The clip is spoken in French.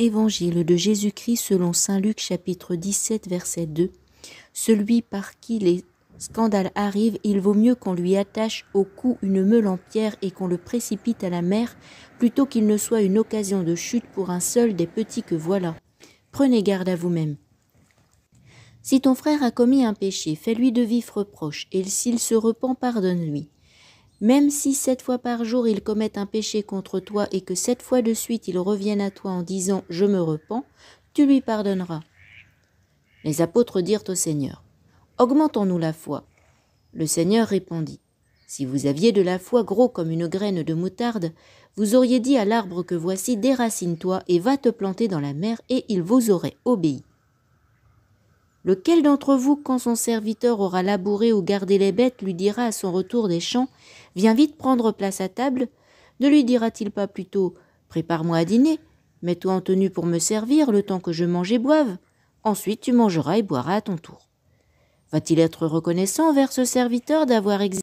Évangile de Jésus-Christ selon Saint Luc chapitre 17 verset 2. Celui par qui les scandales arrivent, il vaut mieux qu'on lui attache au cou une meule en pierre et qu'on le précipite à la mer, plutôt qu'il ne soit une occasion de chute pour un seul des petits que voilà. Prenez garde à vous-même. Si ton frère a commis un péché, fais-lui de vifs reproches, et s'il se repent, pardonne-lui. Même si sept fois par jour il commet un péché contre toi et que sept fois de suite ils reviennent à toi en disant ⁇ Je me repens ⁇ tu lui pardonneras. Les apôtres dirent au Seigneur ⁇ Augmentons-nous la foi ⁇ Le Seigneur répondit ⁇ Si vous aviez de la foi gros comme une graine de moutarde, vous auriez dit à l'arbre que voici déracine-toi et va te planter dans la mer, et il vous aurait obéi. Lequel d'entre vous, quand son serviteur aura labouré ou gardé les bêtes, lui dira à son retour des champs Viens vite prendre place à table Ne lui dira-t-il pas plutôt Prépare-moi à dîner, mets-toi en tenue pour me servir le temps que je mange et boive. Ensuite, tu mangeras et boiras à ton tour. Va-t-il être reconnaissant envers ce serviteur d'avoir exigé